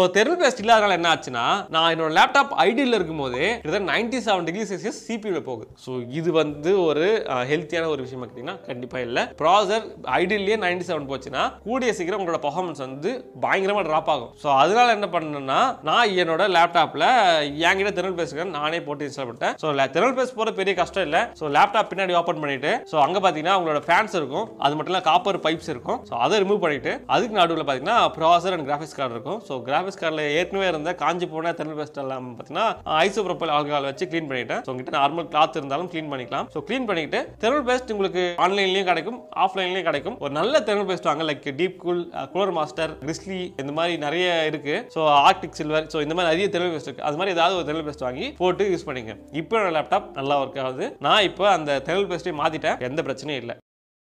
so thermal paste இல்லாதனால என்ன ஆச்சுன்னா நான் என்னோட லேப்டாப் ஐடியில் இருக்கும்போது கிட்டத்தட்ட நைன்ட்டி செவன் டிகிரி செல்சியஸ் சிபியூவில் போகுது ஸோ இது வந்து ஒரு ஹெல்த்தியான ஒரு விஷயம் பார்த்தீங்கன்னா கண்டிப்பாக இல்லை ப்ராசர் ஐடியிலேயே நைன்டி செவன் போச்சுன்னா கூடிய சீக்கிரம் உங்களோட பர்ஃபார்மன்ஸ் வந்து பயங்கரமாக ட்ராப் ஆகும் ஸோ அதனால என்ன பண்ணேன்னா நான் என்னோட லேப்டாப்பில் என்கிட்ட தெர்மல் பேஸ்ட் நானே போட்டு இன்ஸ்டால் பண்ணிட்டேன் ஸோ தெர்மல் பேஸ்ட் போகிற பெரிய கஷ்டம் இல்லை ஸோ லேப்டாப் பின்னாடி ஓப்பன் பண்ணிட்டு ஸோ அங்கே பார்த்தீங்கன்னா உங்களோட ஃபேன்ஸ் இருக்கும் அது மட்டும் இல்லை காப்பர் பைப்ஸ் இருக்கும் ஸோ அதை ரிமூவ் பண்ணிட்டு அதுக்கு நடுவில் பார்த்தீங்கன்னா ப்ராசர் அண்ட் கிராஃபிக்ஸ் கார்டு இருக்கும் ஸோ கிராஃபிக்ஸ் ஆர்எஸ் கார்டில் ஏற்கனவே இருந்த காஞ்சி போன தென்னல் பேஸ்ட் எல்லாம் பார்த்தீங்கன்னா ஐசோப்ரோபைல் ஆல்கஹால் வச்சு க்ளீன் பண்ணிட்டேன் ஸோ கிட்ட நார்மல் கிளாத் இருந்தாலும் க்ளீன் பண்ணிக்கலாம் ஸோ க்ளீன் பண்ணிட்டு தெர்மல் பேஸ்ட் உங்களுக்கு ஆன்லைன்லையும் கிடைக்கும் ஆஃப்லைன்லையும் கிடைக்கும் ஒரு நல்ல தெர்மல் பேஸ்ட் வாங்க like Deepcool Cooler Master Grizzly இந்த மாதிரி நிறைய இருக்கு ஸோ ஆர்டிக் சில்வர் ஸோ இந்த மாதிரி நிறைய தெர்மல் பேஸ்ட் இருக்கு அது மாதிரி ஏதாவது ஒரு தெர்மல் பேஸ்ட் வாங்கி போட்டு யூஸ் பண்ணிங்க இப்போ லேப்டாப் நல்லா ஒர்க் ஆகுது நான் இப்போ அந்த தெர்மல் பேஸ்ட்டை மாற்றிட்டேன் எந்த பிரச்சனையும் இல்லை